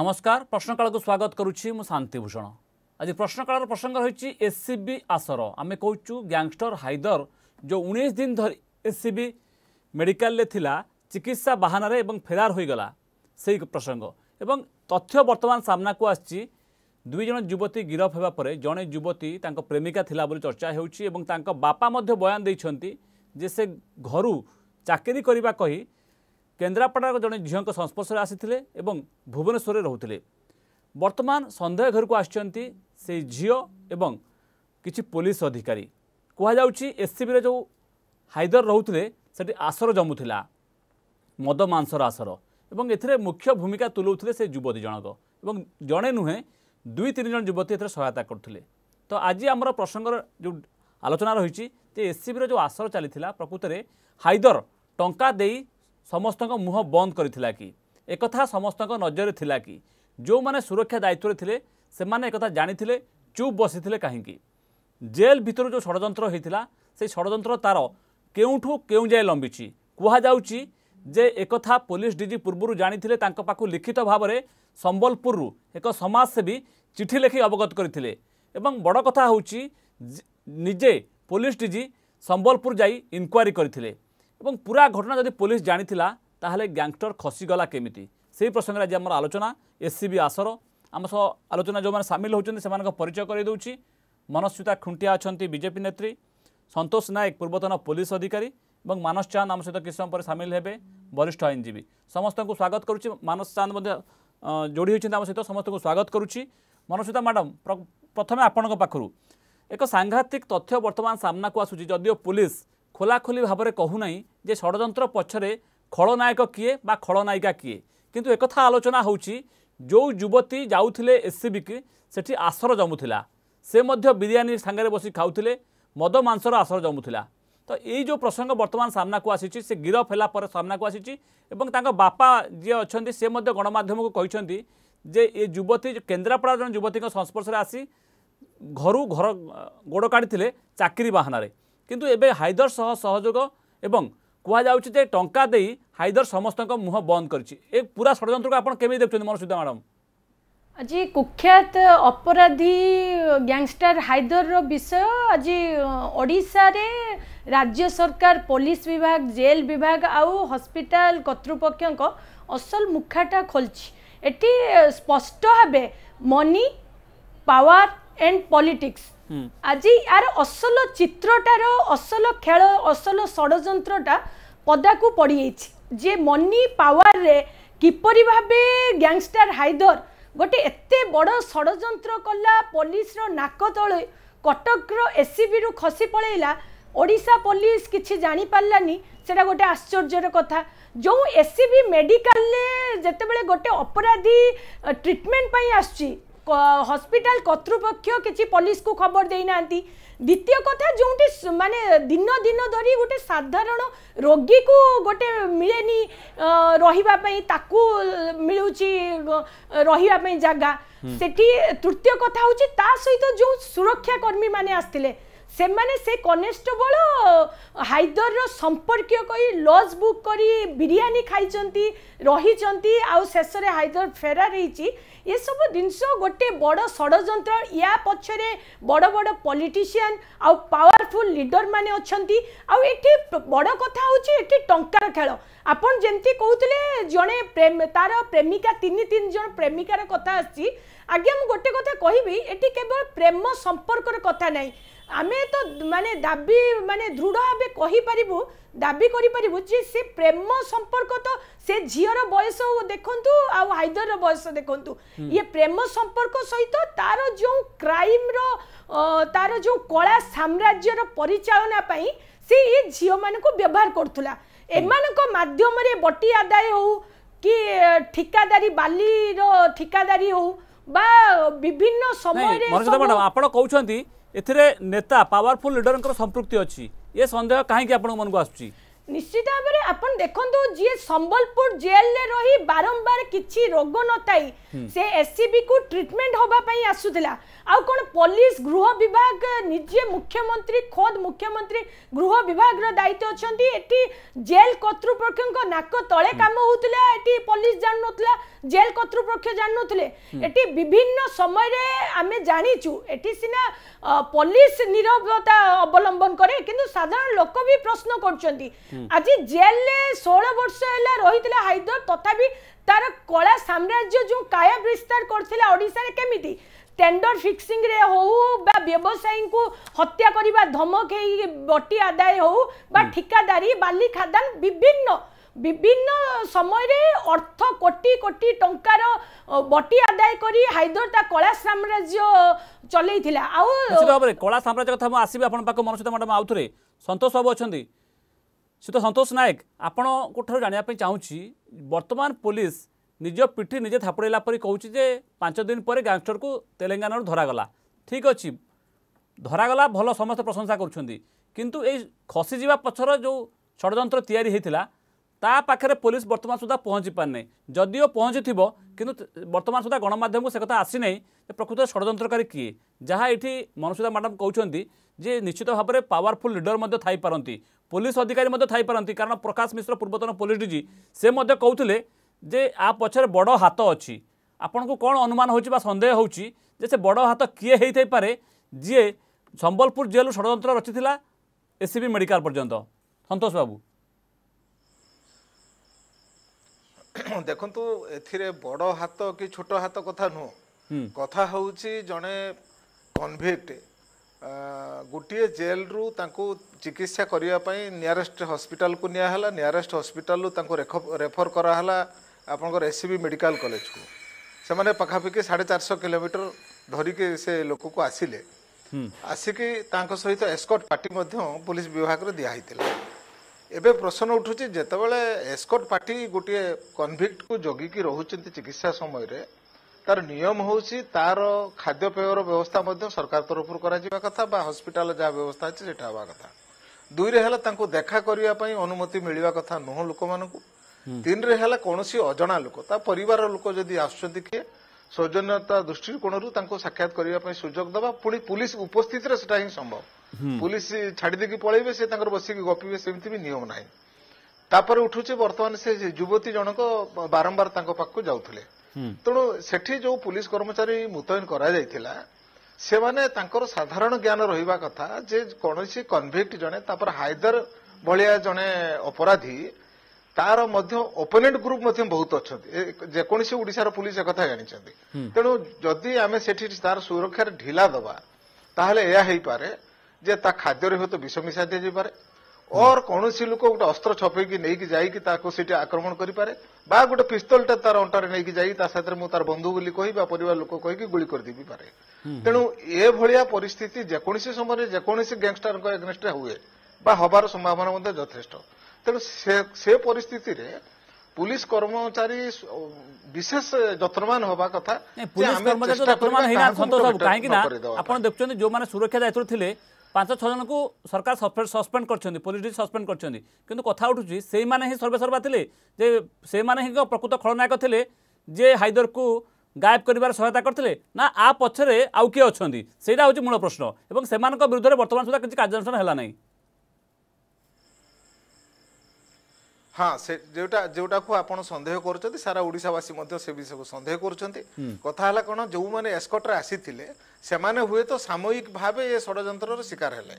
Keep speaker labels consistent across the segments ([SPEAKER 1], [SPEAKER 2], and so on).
[SPEAKER 1] ନମସ୍କାର ପ୍ରଶ୍ନକାଳକୁ ସ୍ୱାଗତ କରୁଛି ମୁଁ ଶାନ୍ତିଭୂଷଣ ଆଜି ପ୍ରଶ୍ନକାଳର ପ୍ରସଙ୍ଗ ରହିଛି ଏସ୍ସିବି ଆସର ଆମେ କହୁଛୁ ଗ୍ୟାଙ୍ଗଷ୍ଟର ହାଇଦର ଯେଉଁ ଉଣେଇଶ ଦିନ ଧରି ଏସ୍ସିବି ମେଡ଼ିକାଲରେ ଥିଲା ଚିକିତ୍ସା ବାହାନାରେ ଏବଂ ଫେରାର ହୋଇଗଲା ସେହି ପ୍ରସଙ୍ଗ ଏବଂ ତଥ୍ୟ ବର୍ତ୍ତମାନ ସାମ୍ନାକୁ ଆସିଛି ଦୁଇ ଜଣ ଯୁବତୀ ଗିରଫ ହେବା ପରେ ଜଣେ ଯୁବତୀ ତାଙ୍କ ପ୍ରେମିକା ଥିଲା ବୋଲି ଚର୍ଚ୍ଚା ହେଉଛି ଏବଂ ତାଙ୍କ ବାପା ମଧ୍ୟ ବୟାନ ଦେଇଛନ୍ତି ଯେ ସେ ଘରୁ ଚାକିରି କରିବା କହି କେନ୍ଦ୍ରାପଡ଼ାର ଜଣେ ଝିଅଙ୍କ ସଂସ୍ପର୍ଶରେ ଆସିଥିଲେ ଏବଂ ଭୁବନେଶ୍ୱରରେ ରହୁଥିଲେ ବର୍ତ୍ତମାନ ସନ୍ଦେହ ଘରକୁ ଆସିଛନ୍ତି ସେଇ ଝିଅ ଏବଂ କିଛି ପୋଲିସ ଅଧିକାରୀ କୁହାଯାଉଛି ଏସ୍ସିବିରେ ଯେଉଁ ହାଇଦର ରହୁଥିଲେ ସେଠି ଆସର ଜମୁଥିଲା ମଦ ମାଂସର ଆସର ଏବଂ ଏଥିରେ ମୁଖ୍ୟ ଭୂମିକା ତୁଲାଉଥିଲେ ସେ ଯୁବତୀ ଜଣକ ଏବଂ ଜଣେ ନୁହେଁ ଦୁଇ ତିନି ଜଣ ଯୁବତୀ ଏଥିରେ ସହାୟତା କରୁଥିଲେ ତ ଆଜି ଆମର ପ୍ରସଙ୍ଗର ଯେଉଁ ଆଲୋଚନା ରହିଛି ଯେ ଏସ୍ସିବିର ଯେଉଁ ଆସର ଚାଲିଥିଲା ପ୍ରକୃତରେ ହାଇଦର ଟଙ୍କା ଦେଇ ସମସ୍ତଙ୍କ ମୁହଁ ବନ୍ଦ କରିଥିଲା କି ଏକଥା ସମସ୍ତଙ୍କ ନଜରରେ ଥିଲା କି ଯେଉଁମାନେ ସୁରକ୍ଷା ଦାୟିତ୍ୱରେ ଥିଲେ ସେମାନେ ଏକଥା ଜାଣିଥିଲେ ଚୁପ୍ ବସିଥିଲେ କାହିଁକି ଜେଲ୍ ଭିତରୁ ଯେଉଁ ଷଡ଼ଯନ୍ତ୍ର ହୋଇଥିଲା ସେହି ଷଡ଼ଯନ୍ତ୍ର ତା'ର କେଉଁଠୁ କେଉଁ ଯାଏଁ ଲମ୍ବିଛି କୁହାଯାଉଛି ଯେ ଏକଥା ପୋଲିସ ଡିଜି ପୂର୍ବରୁ ଜାଣିଥିଲେ ତାଙ୍କ ପାଖକୁ ଲିଖିତ ଭାବରେ ସମ୍ବଲପୁରରୁ ଏକ ସମାଜସେବୀ ଚିଠି ଲେଖି ଅବଗତ କରିଥିଲେ ଏବଂ ବଡ଼ କଥା ହେଉଛି ନିଜେ ପୋଲିସ ଡିଜି ସମ୍ବଲପୁର ଯାଇ ଇନକ୍ୱାରି କରିଥିଲେ এবং পুরা ঘটনা যদি পুলিশ জাঁথিলা তাহলে গ্যাংস্টর খসিগলা কেমিটি সেই প্রসঙ্গে আজ আমার আলোচনা এসসিবি আসর আমার সহ আলোচনা যে সামিল হচ্ছেন সে পরিচয় করে দেছি মনস্মিতা খুঁটিয়া অনেক বিজেপি নেত্রী সন্তোষ নায়ক পূর্বতন পুলিশ অধিকারী এবং মানস চাঁদ আমার সহ কিছু সময় পরে সামিল হবে বরিষ্ঠ আইনজীবী সমস্ত স্বাগত করছি মানস চাঁদ যোড়ি হয়েছেন আমার সহ সমস্ত স্বাগত করছি মনস্মিতা ম্যাডাম প্রথমে আপনার পাখু এক সাংঘাতিক তথ্য বর্তমান সামনাকু আসুচি যদিও পুলিশ খোলাখোলি ভাবে কুনা যে ষড়যন্ত্র পছরে খলনায়ক কিয়ে বা খলনায়িকা কিয়ে কিন্তু একথা আলোচনা হচ্ছে যে যুবতী যাওলে এসসিবিকি সেটি আসর জমুলা সে বিরিয়ানি সাংরে বসি খাওলে মদ মাংসর আসর জমুলা তো এই যে প্রসঙ্গ বর্তমান সামনাকু আসিছি সে গিরফ হেলা পরে সামনাকু আসিছি এবং তাঁর বাপা যে অনেক সে গণমাধ্যমকে কিন্তু যে এ যুবতী কেন্দ্রাপড়া জন যুবতী সংস্পর্শে আসি ঘরু ঘর গোড় কাড়ি চাকরি বাহানায় କିନ୍ତୁ ଏବେ ହାଇଦର ସହ ସହଯୋଗ ଏବଂ କୁହାଯାଉଛି ଯେ ଟଙ୍କା ଦେଇ ହାଇଦର ସମସ୍ତଙ୍କ ମୁହଁ ବନ୍ଦ କରିଛି ଏ ପୁରା ଷଡ଼ଯନ୍ତ୍ରକୁ ଆପଣ କେମିତି ଦେଖୁଛନ୍ତି ମନସ୍ମିତା ମ୍ୟାଡ଼ାମ
[SPEAKER 2] ଆଜି କୁଖ୍ୟାତ ଅପରାଧୀ ଗ୍ୟାଙ୍ଗଷ୍ଟର ହାଇଦରର ବିଷୟ ଆଜି ଓଡ଼ିଶାରେ ରାଜ୍ୟ ସରକାର ପୋଲିସ ବିଭାଗ ଜେଲ୍ ବିଭାଗ ଆଉ ହସ୍ପିଟାଲ କର୍ତ୍ତୃପକ୍ଷଙ୍କ ଅସଲ ମୁଖାଟା ଖୋଲିଛି ଏଠି ସ୍ପଷ୍ଟ ଭାବେ ମନି ପାୱାର এন্ড পলিটিক্স আজি আর অসল চিত্রটার অসল খেল অসল ষড়যন্ত্রটা পদাকু পড়িযাইছি যে মনি পাওয়ারে কিপরি ভাবে গ্যাংস্টার হাইদর গোটে এতে বড় ষড়যন্ত্র কলা পুলিশর নাক তলে কটকর এসিবিরু খসি পলাইলা ওড়িশা পুলিশ কিছু জাঁপারানি সেটা গোটে আশ্চর্যর কথা যে এসিবি মেডিকালে যেতবে গোটে অপরাধী ট্রিটমেন্ট পাই আসছি হসপিটাল কর্তৃপক্ষ কিছু পুলিশকে খবর দিয়ে না দ্বিতীয় কথা যেটি মানে দিন দিন ধর গোটে সাধারণ রোগীকে গোটে মিলেনি রহবাই তাকে মিলুচি রহবাই জায়গা সেটি তৃতীয় কথা হচ্ছে তা সহিত যে সুরক্ষাকর্মী মানে আসলে ସେମାନେ ସେ କନେଷ୍ଟବଳ ହାଇଦରର ସମ୍ପର୍କୀୟ କହି ଲଜ୍ ବୁକ୍ କରି ବିରିୟାନୀ ଖାଇଛନ୍ତି ରହିଛନ୍ତି ଆଉ ଶେଷରେ ହାଇଦର ଫେରାର ହେଇଛି ଏସବୁ ଜିନିଷ ଗୋଟେ ବଡ଼ ଷଡ଼ଯନ୍ତ୍ର ୟା ପଛରେ ବଡ଼ ବଡ଼ ପଲିଟିସିଆନ୍ ଆଉ ପାୱାରଫୁଲ୍ ଲିଡରମାନେ ଅଛନ୍ତି ଆଉ ଏଠି ବଡ଼ କଥା ହେଉଛି ଏଠି ଟଙ୍କାର ଖେଳ ଆପଣ ଯେମିତି କହୁଥିଲେ ଜଣେ ତାର ପ୍ରେମିକା ତିନି ତିନି ଜଣ ପ୍ରେମିକାର କଥା ଆସିଛି ଆଜ୍ଞା ମୁଁ ଗୋଟେ କଥା କହିବି ଏଠି କେବଳ ପ୍ରେମ ସମ୍ପର୍କର କଥା ନାହିଁ ଆମେ ତ ମାନେ ଦାବି ମାନେ ଦୃଢ଼ ଭାବେ କହିପାରିବୁ ଦାବି କରିପାରିବୁ ଯେ ସେ ପ୍ରେମ ସମ୍ପର୍କ ତ ସେ ଝିଅର ବୟସ ଦେଖନ୍ତୁ ଆଉ ହାଇଦରର ବୟସ ଦେଖନ୍ତୁ ଇଏ ପ୍ରେମ ସମ୍ପର୍କ ସହିତ ତାର ଯେଉଁ କ୍ରାଇମର ତାର ଯେଉଁ କଳା ସାମ୍ରାଜ୍ୟର ପରିଚାଳନା ପାଇଁ ସେ ଏ ଝିଅମାନଙ୍କୁ ବ୍ୟବହାର କରୁଥିଲା ଏମାନଙ୍କ ମାଧ୍ୟମରେ ବଟି ଆଦାୟ ହେଉ କି ଠିକାଦାରୀ ବାଲିର ଠିକାଦାରୀ ହେଉ বা বিভিন্ন সময়
[SPEAKER 1] আপনার কৌন ଏଥିରେ ନେତା ପାୱାରଫୁଲ୍ ଲିଡରଙ୍କର ସମ୍ପୃକ୍ତି ଅଛି ଏ ସନ୍ଦେହ କାହିଁକି ଆପଣଙ୍କ ମନକୁ ଆସୁଛି
[SPEAKER 2] নিশ্চিত ভাবে আপন দেখন্তু যিয়ে সম্বলপুর জেলরে রহি বারম্বার কিছু রোগ নথাই সে এসসিবি কু ট্রিটমেন্ট হবা পাই আসুতলা আউ কোন পুলিশ গৃহ বিভাগ নিজে মুখ্যমন্ত্রী খোদ মুখ্যমন্ত্রী গৃহ বিভাগর দায়িত্ব অছন্তি এটি জেল কর্তৃপক্ষଙ୍କ নাক তলে কাম হউতলা এটি পুলিশ জানুতলা জেল কর্তৃপক্ষ জানুতলে এটি বিভিন্ন সময়রে আমি জানিছু এটি সিনা পুলিশ নিরবতা অবলম্বন করে কিন্তু সাধারণ লোক বি প্রশ্ন করছন্তি আজি জেলে ষোল বর্ষ হলে রয়েছে হায়দর তথাপি তার কলা সাম্রাজ্য যে কায়া বিস্তার করলে ওড়শার কেমিতি টেন্ডর ফিক্সিংরে হো বা ব্যবসায়ীকে হত্যা করা ধমক হয়ে বটি আদায় হো বা ঠিকাদারি বালি খাদান বিভিন্ন বিভিন্ন সময়ের অর্থ কোটি কোটি টঙ্কার বটি আদায় করে হায়দর তা কলা সাম্রাজ্য চলাই আউ ভাবে
[SPEAKER 1] কলা সাম্রাজ্য কথা আসবে আপনার পাখ মনসুতা ম্যাডাম আউথরে সন্তোষ বাবু অনেক ସେ ତ ସନ୍ତୋଷ ନାୟକ ଆପଣଙ୍କଠାରୁ ଜାଣିବା ପାଇଁ ଚାହୁଁଛି ବର୍ତ୍ତମାନ ପୋଲିସ ନିଜ ପିଠି ନିଜେ ଥାପଡ଼େଇଲା ପରି କହୁଛି ଯେ ପାଞ୍ଚ ଦିନ ପରେ ଗ୍ୟାଙ୍ଗଷ୍ଟରକୁ ତେଲେଙ୍ଗାନାରୁ ଧରାଗଲା ଠିକ୍ ଅଛି ଧରାଗଲା ଭଲ ସମସ୍ତେ ପ୍ରଶଂସା କରୁଛନ୍ତି କିନ୍ତୁ ଏଇ ଖସିଯିବା ପଛର ଯେଉଁ ଷଡ଼ଯନ୍ତ୍ର ତିଆରି ହୋଇଥିଲା ତା ପାଖରେ ପୋଲିସ ବର୍ତ୍ତମାନ ସୁଦ୍ଧା ପହଞ୍ଚି ପାରିନାହିଁ ଯଦିଓ ପହଞ୍ଚିଥିବ କିନ୍ତୁ ବର୍ତ୍ତମାନ ସୁଦ୍ଧା ଗଣମାଧ୍ୟମକୁ ସେ କଥା ଆସିନାହିଁ ଯେ ପ୍ରକୃତ ଷଡ଼ଯନ୍ତ୍ରକାରୀ କିଏ ଯାହା ଏଠି ମନସୁଧା ମ୍ୟାଡ଼ାମ୍ କହୁଛନ୍ତି ଯେ ନିଶ୍ଚିତ ଭାବରେ ପାୱାରଫୁଲ୍ ଲିଡର ମଧ୍ୟ ଥାଇପାରନ୍ତି ପୋଲିସ ଅଧିକାରୀ ମଧ୍ୟ ଥାଇପାରନ୍ତି କାରଣ ପ୍ରକାଶ ମିଶ୍ର ପୂର୍ବତନ ପୋଲିସ ଡିଜି ସେ ମଧ୍ୟ କହୁଥିଲେ ଯେ ଆ ପଛରେ ବଡ଼ ହାତ ଅଛି ଆପଣଙ୍କୁ କ'ଣ ଅନୁମାନ ହେଉଛି ବା ସନ୍ଦେହ ହେଉଛି ଯେ ସେ ବଡ଼ ହାତ କିଏ ହେଇଥାଇପାରେ ଯିଏ ସମ୍ବଲପୁର ଜେଲ୍ରୁ ଷଡ଼ଯନ୍ତ୍ର ରଚିଥିଲା ଏସ୍ସିବି ମେଡ଼ିକାଲ ପର୍ଯ୍ୟନ୍ତ ସନ୍ତୋଷ ବାବୁ
[SPEAKER 3] ଦେଖନ୍ତୁ ଏଥିରେ ବଡ଼ ହାତ କି ଛୋଟ ହାତ କଥା ନୁହଁ କଥା ହେଉଛି ଜଣେ କନଭିକ୍ଟ ଗୋଟିଏ ଜେଲ୍ରୁ ତାଙ୍କୁ ଚିକିତ୍ସା କରିବା ପାଇଁ ନିଆରେଷ୍ଟ ହସ୍ପିଟାଲକୁ ନିଆହେଲା ନିଆରେଷ୍ଟ ହସ୍ପିଟାଲରୁ ତାଙ୍କୁ ରେଫର କରାହେଲା ଆପଣଙ୍କର ଏସ୍ସିବି ମେଡ଼ିକାଲ କଲେଜକୁ ସେମାନେ ପାଖାପାଖି ସାଢ଼େ ଚାରିଶହ କିଲୋମିଟର ଧରିକି ସେ ଲୋକକୁ ଆସିଲେ ଆସିକି ତାଙ୍କ ସହିତ ଏସ୍କଟ ପାର୍ଟି ମଧ୍ୟ ପୋଲିସ ବିଭାଗରେ ଦିଆ ହେଇଥିଲା ଏବେ ପ୍ରଶ୍ନ ଉଠୁଛି ଯେତେବେଳେ ଏସ୍କଟ ପାର୍ଟି ଗୋଟିଏ କନଭିକ୍ଟକୁ ଜଗିକି ରହୁଛନ୍ତି ଚିକିତ୍ସା ସମୟରେ তার নিয়ম হচ্ছে তার খাদ্যপেয়র ব্যবস্থা মধ্যে সরকার তরফর করা কথা বা হসপিটাল যা ব্যবস্থা আছে সেটা হওয়া কথা দুইরে হল তাঁকু দেখা করিবা পাই অনুমতি মিলিবা কথা নহ লোকমানকু তিনরে হল কোনসি অজনা লোক তা পরিবার লোক যদি আসছন্তি কিয়ে সৌজন্যতা দৃষ্টিকোণরু তাঁকু সাক্ষাৎ করিবা পাই সুযোগ দেবা পুনি পুলিশ উপস্থিতিরে সেটা ହିଁ সম্ভব পুলিশ ছাড়ি দেকি পলাইবে সে তাঁকর বসিকি গপিবে সেমিতি বি নিয়ম ନାହିଁ ତାପରେ ଉଠୁଛି ବର୍ତ୍ତମାନ ସେ ଯୁବତୀ ଜଣକ ବାରମ୍ବାର ତାଙ୍କ ପାଖକୁ ଯାଉଥିଲେ ତେଣୁ ସେଠି ଯେଉଁ ପୁଲିସ୍ କର୍ମଚାରୀ ମୁତୟନ କରାଯାଇଥିଲା ସେମାନେ ତାଙ୍କର ସାଧାରଣ ଜ୍ଞାନ ରହିବା କଥା ଯେ କୌଣସି କନଭିକ୍ଟ ଜଣେ ତାପରେ ହାଇଦର ଭଳିଆ ଜଣେ ଅପରାଧୀ ତାର ମଧ୍ୟ ଓପୋନେଣ୍ଟ ଗ୍ରୁପ୍ ମଧ୍ୟ ବହୁତ ଅଛନ୍ତି ଯେକୌଣସି ଓଡ଼ିଶାର ପୁଲିସ୍ ଏକଥା ଜାଣିଛନ୍ତି ତେଣୁ ଯଦି ଆମେ ସେଠି ତାର ସୁରକ୍ଷାରେ ଢିଲା ଦେବା ତାହେଲେ ଏହା ହେଇପାରେ ଯେ ତା ଖାଦ୍ୟରେ ହୁଏତ ବିଷ ମିଶା ଦିଆଯାଇପାରେ ଅର୍ କୌଣସି ଲୋକ ଗୋଟେ ଅସ୍ତ୍ର ଛପେଇକି ନେଇକି ଯାଇକି ତାକୁ ସେଠି ଆକ୍ରମଣ କରିପାରେ ବା ଗୋଟେ ପିସ୍ତଲଟା ତାର ଅଣ୍ଟାରେ ନେଇକି ଯାଇ ତା ସାଥିରେ ମୁଁ ତାର ବନ୍ଧୁ ବୋଲି କହି ବା ପରିବାର ଲୋକ କହିକି ଗୁଳି କରିଦେବି ପାରେ ତେଣୁ ଏ ଭଳିଆ ପରିସ୍ଥିତି ଯେକୌଣସି ସମୟରେ ଯେକୌଣସି ଗ୍ୟାଙ୍ଗଷ୍ଟରଙ୍କ ଏଗେନେଷ୍ଟରେ ହୁଏ ବା ହବାର ସମ୍ଭାବନା ମଧ୍ୟ ଯଥେଷ୍ଟ ତେଣୁ ସେ ପରିସ୍ଥିତିରେ
[SPEAKER 1] ପୁଲିସ କର୍ମଚାରୀ ବିଶେଷ ଯତ୍ନବାନ ହବା କଥା ପୁଲିସ କର୍ମଚାରୀ ଆପଣ ଦେଖୁଛନ୍ତି ଯୋଉମାନେ ସୁରକ୍ଷା ଦାୟିତ୍ୱ ଥିଲେ ପାଞ୍ଚ ଛଅ ଜଣଙ୍କୁ ସରକାର ସସ୍ପେଣ୍ଡ କରିଛନ୍ତି ପୋଲିସ ଡିଜି ସସ୍ପେଣ୍ଡ କରିଛନ୍ତି କିନ୍ତୁ କଥା ଉଠୁଛି ସେଇମାନେ ହିଁ ସର୍ବେସର୍ବା ଥିଲେ ଯେ ସେମାନେ ହିଁ ପ୍ରକୃତ ଖଳନାୟକ ଥିଲେ ଯେ ହାଇଦରକୁ ଗାୟବ କରିବାର ସହାୟତା କରିଥିଲେ ନା ଆ ପଛରେ ଆଉ କିଏ ଅଛନ୍ତି ସେଇଟା ହେଉଛି ମୂଳ ପ୍ରଶ୍ନ ଏବଂ ସେମାନଙ୍କ ବିରୁଦ୍ଧରେ ବର୍ତ୍ତମାନ ସୁଦ୍ଧା କିଛି କାର୍ଯ୍ୟାନୁଷ୍ଠାନ ହେଲା ନାହିଁ ହଁ ସେ
[SPEAKER 3] ଯେଉଁଟା ଯେଉଁଟାକୁ ଆପଣ ସନ୍ଦେହ କରୁଛନ୍ତି ସାରା ଓଡ଼ିଶାବାସୀ ମଧ୍ୟ ସେ ବିଷୟକୁ ସନ୍ଦେହ କରୁଛନ୍ତି କଥା ହେଲା କ'ଣ ଯେଉଁମାନେ ଏସ୍କଟ୍ରେ ଆସିଥିଲେ ସେମାନେ ହୁଏତ ସାମୟିକ ଭାବେ ଏ ଷଡ଼ଯନ୍ତ୍ରର ଶିକାର ହେଲେ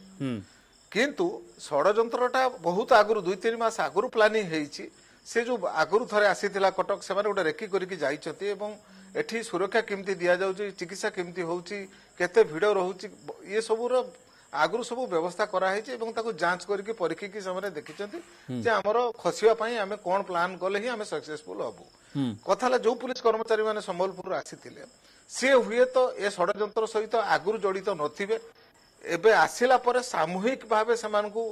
[SPEAKER 3] କିନ୍ତୁ ଷଡ଼ଯନ୍ତ୍ରଟା ବହୁତ ଆଗରୁ ଦୁଇ ତିନି ମାସ ଆଗରୁ ପ୍ଲାନିଂ ହେଇଛି ସେ ଯେଉଁ ଆଗରୁ ଥରେ ଆସିଥିଲା କଟକ ସେମାନେ ଗୋଟେ ରେକି କରିକି ଯାଇଛନ୍ତି ଏବଂ ଏଠି ସୁରକ୍ଷା କେମିତି ଦିଆଯାଉଛି ଚିକିତ୍ସା କେମିତି ହେଉଛି କେତେ ଭିଡ଼ ରହୁଛି ଇଏ ସବୁର ଆଗରୁ ସବୁ ବ୍ୟବସ୍ଥା କରାହେଇଛି ଏବଂ ତାକୁ ଯାଞ୍ଚ କରିକି ପରୀକ୍ଷିକି ସେମାନେ ଦେଖିଛନ୍ତି ଯେ ଆମର ଖସିବା ପାଇଁ ଆମେ କଣ ପ୍ଲାନ୍ କଲେ ହିଁ ଆମେ ସକ୍ସେସଫୁଲ ହବୁ କଥା ହେଲା ଯୋଉ ପୁଲିସ କର୍ମଚାରୀ ମାନେ ସମ୍ବଲପୁରରୁ ଆସିଥିଲେ ସିଏ ହୁଏତ ଏ ଷଡ଼ଯନ୍ତ୍ର ସହିତ ଆଗରୁ ଜଡ଼ିତ ନଥିବେ ଏବେ ଆସିଲା ପରେ ସାମୂହିକ ଭାବେ ସେମାନଙ୍କୁ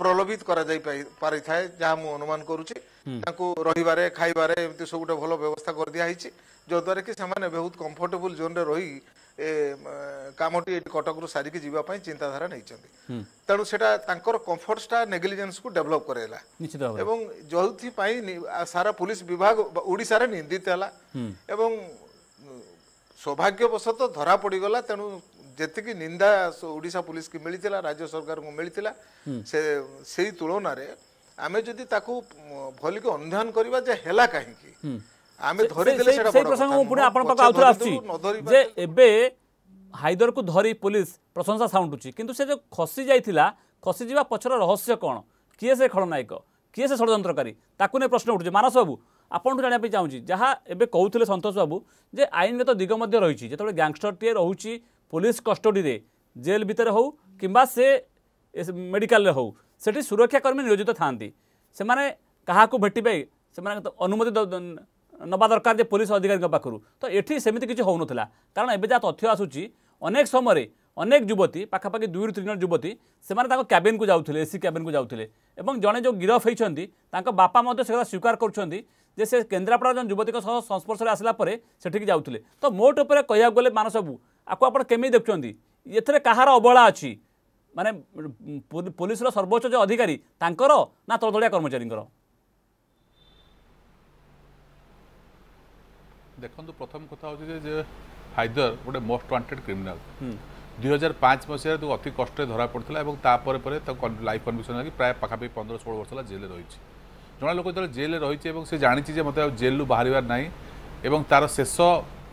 [SPEAKER 3] ପ୍ରଲୋଭିତ କରାଯାଇ ପାରିଥାଏ ଯାହା ମୁଁ ଅନୁମାନ କରୁଛି ତାଙ୍କୁ ରହିବାରେ ଖାଇବାରେ ଏମିତି ସବୁ ଗୋଟେ ଭଲ ବ୍ୟବସ୍ଥା କରିଦିଆହେଇଛି ଯଦ୍ୱାରା କି ସେମାନେ ବହୁତ କମ୍ଫର୍ଟେବୁଲ ଜୋନ୍ରେ ରହି ଏ କାମଟି ଏଠି କଟକରୁ ସାରିକି ଯିବା ପାଇଁ ଚିନ୍ତାଧାରା ନେଇଛନ୍ତି ତେଣୁ ସେଇଟା ତାଙ୍କର କମ୍ଫର୍ଟସ୍ଟା ନେଗ୍ଲିଜେନ୍ସକୁ ଡେଭଲପ୍ କରାଇଲା ଏବଂ ଯେଉଁଥିପାଇଁ ସାରା ପୁଲିସ୍ ବିଭାଗ ଓଡ଼ିଶାରେ ନିନ୍ଦିତ ହେଲା ଏବଂ ସୌଭାଗ୍ୟବଶତଃ ଧରା ପଡ଼ିଗଲା ତେଣୁ ଯେତିକି ନିନ୍ଦା ଓଡ଼ିଶା କି ମିଳିଥିଲା ରାଜ୍ୟ ସରକାରଙ୍କୁ ମିଳିଥିଲା ସେ ସେଇ ତୁଳନାରେ ଆମେ ଯଦି ତାକୁ ଭଲିକି ଅନୁଧ୍ୟାନ
[SPEAKER 1] କରିବା ଯେ ହେଲା କାହିଁକି ଆମେ ଧରିଦେଲେ ସେଟା ସେଇ ପ୍ରସଙ୍ଗ ମୁଁ ପୁଣି ଆପଣଙ୍କ ପାଖକୁ ଆଉଥରେ ଆସୁଛି ଯେ ଏବେ ହାଇଦରକୁ ଧରି ପୋଲିସ ପ୍ରଶଂସା ସାଉଣ୍ଡୁଛି କିନ୍ତୁ ସେ ଯେଉଁ ଖସି ଯାଇଥିଲା ଖସିଯିବା ପଛର ରହସ୍ୟ କ'ଣ କିଏ ସେ ଖଳନାୟକ କିଏ ସେ ଷଡ଼ଯନ୍ତ୍ରକାରୀ ତାକୁ ନେଇ ପ୍ରଶ୍ନ ଉଠୁଛି ମାନସ ବାବୁ ଆପଣଙ୍କଠୁ ଜାଣିବା ପାଇଁ ଚାହୁଁଛି ଯାହା ଏବେ କହୁଥିଲେ ସନ୍ତୋଷ ବାବୁ ଯେ ଆଇନଗତ ଦିଗ ମଧ୍ୟ ରହିଛି ଯେତେବେଳେ ଗ୍ୟାଙ୍ଗଷ୍ଟରଟିଏ ରହୁଛି ପୋଲିସ କଷ୍ଟଡ଼ିରେ ଜେଲ୍ ଭିତରେ ହେଉ କିମ୍ବା ସେ ମେଡ଼ିକାଲରେ ହେଉ ସେଠି ସୁରକ୍ଷାକର୍ମୀ ନିୟୋଜିତ ଥାଆନ୍ତି ସେମାନେ କାହାକୁ ଭେଟିବେ ସେମାନେ ଅନୁମତି ନେବା ଦରକାର ଯେ ପୋଲିସ ଅଧିକାରୀଙ୍କ ପାଖରୁ ତ ଏଠି ସେମିତି କିଛି ହେଉନଥିଲା କାରଣ ଏବେ ଯାହା ତଥ୍ୟ ଆସୁଛି ଅନେକ ସମୟରେ ଅନେକ ଯୁବତୀ ପାଖାପାଖି ଦୁଇରୁ ତିନି ଜଣ ଯୁବତୀ ସେମାନେ ତାଙ୍କ କ୍ୟାବିନ୍କୁ ଯାଉଥିଲେ ଏସି କ୍ୟାବିନ୍କୁ ଯାଉଥିଲେ ଏବଂ ଜଣେ ଯେଉଁ ଗିରଫ ହୋଇଛନ୍ତି ତାଙ୍କ ବାପା ମଧ୍ୟ ସେ କଥା ସ୍ୱୀକାର କରୁଛନ୍ତି ଯେ ସେ କେନ୍ଦ୍ରାପଡ଼ା ଜଣେ ଯୁବତୀଙ୍କ ସହ ସଂସ୍ପର୍ଶରେ ଆସିଲା ପରେ ସେଠିକି ଯାଉଥିଲେ ତ ମୋଟ ଉପରେ କହିବାକୁ ଗଲେ ମାନସବୁ ଆକୁ ଆପଣ କେମିତି ଦେଖୁଛନ୍ତି ଏଥିରେ କାହାର ଅବହେଳା ଅଛି ମାନେ ପୋଲିସର ସର୍ବୋଚ୍ଚ ଯେ ଅଧିକାରୀ ତାଙ୍କର ନା ତଳଦଳିଆ କର୍ମଚାରୀଙ୍କର
[SPEAKER 4] ଦେଖନ୍ତୁ ପ୍ରଥମ କଥା ହେଉଛି ଯେ ହାଇଦର ଗୋଟେ ମୋଷ୍ଟ ୱାଣ୍ଟେଡ଼ କ୍ରିମିନାଲ୍ ଦୁଇ ହଜାର ପାଞ୍ଚ ମସିହାରେ ତାକୁ ଅତି କଷ୍ଟରେ ଧରାପଡ଼ିଥିଲା ଏବଂ ତାପରେ ପରେ ତାକୁ ଲାଇଫ୍ କନ୍ଭିକ୍ସନ୍ ହେଇକି ପ୍ରାୟ ପାଖାପାଖି ପନ୍ଦର ଷୋହଳ ବର୍ଷ ହେଲା ଜେଲ୍ରେ ରହିଛି ଜଣେ ଲୋକ ଯେତେବେଳେ ଜେଲ୍ରେ ରହିଛି ଏବଂ ସେ ଜାଣିଛି ଯେ ମୋତେ ଆଉ ଜେଲ୍ରୁ ବାହାରିବାର ନାହିଁ ଏବଂ ତା'ର ଶେଷ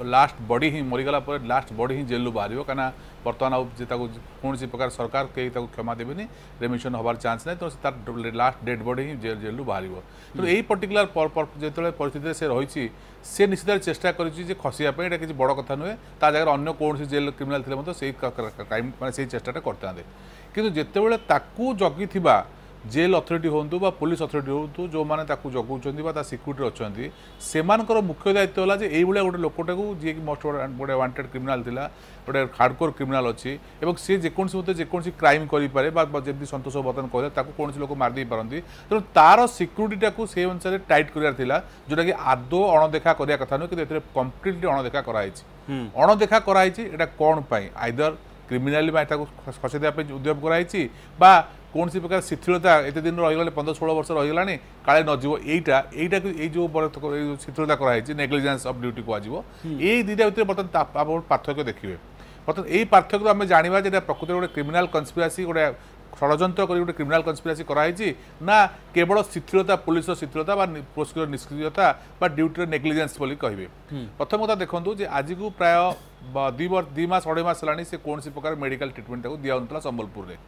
[SPEAKER 4] ଲାଷ୍ଟ ବଡ଼ି ହିଁ ମରିଗଲା ପରେ ଲାଷ୍ଟ ବଡ଼ି ହିଁ ଜେଲ୍ରୁ ବାହାରିବ କାହିଁକିନା ବର୍ତ୍ତମାନ ଆଉ ଯେ ତାକୁ କୌଣସି ପ୍ରକାର ସରକାର କେହି ତାକୁ କ୍ଷମା ଦେବେନି ରେମିସନ୍ ହେବାର ଚାନ୍ସ ନାହିଁ ତ ତାର ଲାଷ୍ଟ ଡେଡ୍ ବଡ଼ି ହିଁ ଜେଲ୍ ଜେଲ୍ରୁ ବାହାରିବ ତେଣୁ ଏଇ ପର୍ଟିକୁଲାର ଯେତେବେଳେ ପରିସ୍ଥିତିରେ ସେ ରହିଛି ସେ ନିଶ୍ଚିତରେ ଚେଷ୍ଟା କରିଛି ଯେ ଖସିବା ପାଇଁ ଏଇଟା କିଛି ବଡ଼ କଥା ନୁହେଁ ତା ଜାଗାରେ ଅନ୍ୟ କୌଣସି ଜେଲ୍ କ୍ରିମିନାଲ୍ ଥିଲେ ମଧ୍ୟ ସେଇ କ୍ରାଇମ୍ ମାନେ ସେଇ ଚେଷ୍ଟାଟା କରିଥାନ୍ତେ କିନ୍ତୁ ଯେତେବେଳେ ତାକୁ ଜଗିଥିବା জেল অথরিটি হুম বা পুলিশ অথরিটি হুম যে তাকে জগাউছেন বা তা সিকুরিটি অনেক সে মুখ্য দায়িত্ব হল যে এইভাবে গোটে লোকটা যে মোস্ট গোটে ওয়ান্টেড ক্রিমিনাল লা গোটে হার্ডকোর ক্রিমিনাল অছি এবং সে যেকোন মধ্যে যেকোন ক্রাইম করে পে বা যেমনি সন্তোষ বতন কে তাকে কৌশি লোক মারিদে পারতি তেমন তার সিকুরিটিটা সেই অনুসারে টাইট করার লা যেটা কি আদৌ অণদেখা করা কথা নুহে কিন্তু এতে কমপ্লিটলি অণদেখা করা হয়েছে অণদেখা করা হয়েছে এটা কোণ পাই আইদর ক্রিমিনালি তাকে খসাই দেওয়া উদ্যোগ করা হয়েছে বা କୌଣସି ପ୍ରକାର ଶିଥିଳତା ଏତେ ଦିନ ରହିଗଲେ ପନ୍ଦର ଷୋହଳ ବର୍ଷ ରହିଗଲାଣି କାଳେ ନଯିବ ଏଇଟା ଏଇଟାକୁ ଏଇ ଯେଉଁ ଶିଥିଳତା କରାହେଇଛି ନେଗ୍ଲିଜେନ୍ସ ଅଫ୍ ଡ୍ୟୁଟି କୁହାଯିବ ଏଇ ଦୁଇଟା ଭିତରେ ବର୍ତ୍ତମାନ ଆପଣ ପାର୍ଥକ୍ୟ ଦେଖିବେ ବର୍ତ୍ତମାନ ଏଇ ପାର୍ଥକ୍ୟରୁ ଆମେ ଜାଣିବା ଯେ ଏଇଟା ପ୍ରକୃତରେ ଗୋଟେ କ୍ରିମିନାଲ୍ କନ୍ସପିରାସି ଗୋଟେ ষড়যন্ত্র করে গোটে ক্রিমিনাল কনসপিরাসি করা হয়েছে না কেবল শিথিলতা পুলিশর শিথিলতা বা প্রসিকিউটর নিষ্ক্রিয়তা বা ডিউটির নেগলিজেন্স বলে কহবে প্রথম কথা দেখুন যে আজকে প্রায় দুই মাস অড়াই মাস হল সে কোণী প্রকার মেডিকাল ট্রিটমেন্ট তাকে দিয়া সম্বলপুরের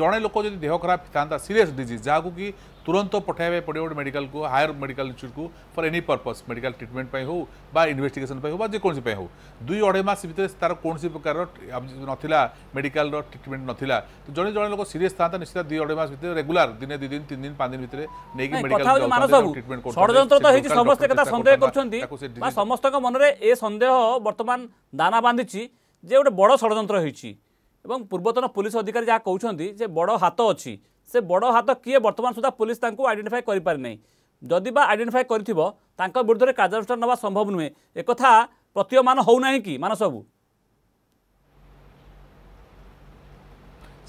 [SPEAKER 4] ଜଣେ ଲୋକ ଯଦି ଦେହ ଖରାପ ଥାନ୍ତା ସିରିୟସ୍ ଡିଜିଜ୍ ଯାହାକୁ କି ତୁରନ୍ତ ପଠାଇବାକୁ ପଡ଼ିବ ଗୋଟେ ମେଡ଼ିକାଲକୁ ହାୟର ମେଡ଼ିକାଲ ଇନଷ୍ଟିଚ୍ୟୁଟ୍କୁ for any purpose medical treatment ପାଇଁ ହେଉ ବା ଇନଭେଷ୍ଟିଗେସନ୍ ପାଇଁ ହେଉ ବା ଯେକୌଣସି ପାଇଁ ହେଉ ଦୁଇ ଅଢ଼େଇ ମାସ ଭିତରେ ତା'ର କୌଣସି ପ୍ରକାରର ନଥିଲା ମେଡ଼ିକାଲର ଟ୍ରିଟମେଣ୍ଟ ନଥିଲା ତ ଜଣେ ଜଣେ ଲୋକ ସିରିୟସ୍ ଥାନ୍ତା ନିଶ୍ଚିତ ଦୁଇ ଅଢ଼େଇ ମାସ ଭିତରେ ରେଗୁଲାର ଦିନେ ଦୁଇ ଦିନ ତିନି ଦିନ ପାଞ୍ଚ ଦିନ ଭିତରେ ନେଇକି ମେଡ଼ିକାଲ
[SPEAKER 1] ସମସ୍ତଙ୍କ ମନରେ ଏ ସନ୍ଦେହ ବର୍ତ୍ତମାନ ଦାନା ବାନ୍ଧିଛି ଯେ ଗୋଟେ ବଡ଼ ଷଡ଼ଯନ୍ତ୍ର ହେଇଛି এবং পূর্বতন পুলিশ অধিকারী যা কৌন যে বড় হাত অছি সে বড় হাত কি বর্তমান সুদ্ধা পুলিশ তাঁর আইডেন্টিফাই করে পে না যদি বা আইডেন্টিফাই করে তাঁর বিরুদ্ধে কার্যানুষ্ঠান নেওয়া সম্ভব নুহে একথা প্রতীয়মান হো না কি মানসবাবু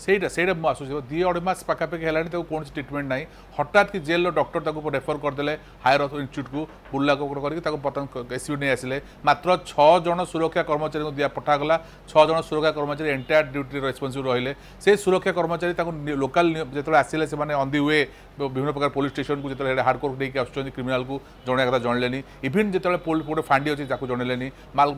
[SPEAKER 4] ସେଇଟା ସେଇଟା ମୁଁ ଆସୁଛି ଦୁଇ ଅଢ଼େଇ ମାସ ପାଖାପାଖି ହେଲାଣି ତାକୁ କୌଣସି ଟ୍ରିଟମେଣ୍ଟ ନାହିଁ ହଠାତ୍ କି ଜେଲ୍ର ଡକ୍ଟର ତାକୁ ରେଫର କରିଦେଲେ ହାୟର ଇନଷ୍ଟିଚ୍ୟୁଟ୍କୁ ବୁର୍ଲା କରିକି ତାକୁ ବର୍ତ୍ତମାନ ଏସ୍ୟୁ ନେଇ ଆସିଲେ ମାତ୍ର ଛଅ ଜଣ ସୁରକ୍ଷା କର୍ମଚାରୀଙ୍କୁ ଦିଆ ପଠାଗଲା ଛଅ ଜଣ ସୁରକ୍ଷା କର୍ମଚାରୀ ଏଣ୍ଟାୟାର ଡ୍ୟୁଟି ରେସ୍ପନ୍ସିବଲ୍ ରହିଲେ ସେ ସୁରକ୍ଷା କର୍ମଚାରୀ ତାଙ୍କୁ ଲୋକାଲ ଯେତେବେଳେ ଆସିଲେ ସେମାନେ ଅନ୍ ଦି ୱେ ବିଭିନ୍ନ ପ୍ରକାର ପୋଲିସ ଷ୍ଟେସନକୁ ଯେତେବେଳେ ହାର୍ଡ଼କୋର୍ଟ ନେଇକି ଆସୁଛନ୍ତି କ୍ରିମିନାଲକୁ ଜଣେଇବା କଥା ଜଣିଲେନି ଇଭିନ୍ ଯେତେବେଳେ ଗୋଟେ ଫାଣ୍ଡି ଅଛି ତାକୁ ଜଣେଇଲେନି ମାଲ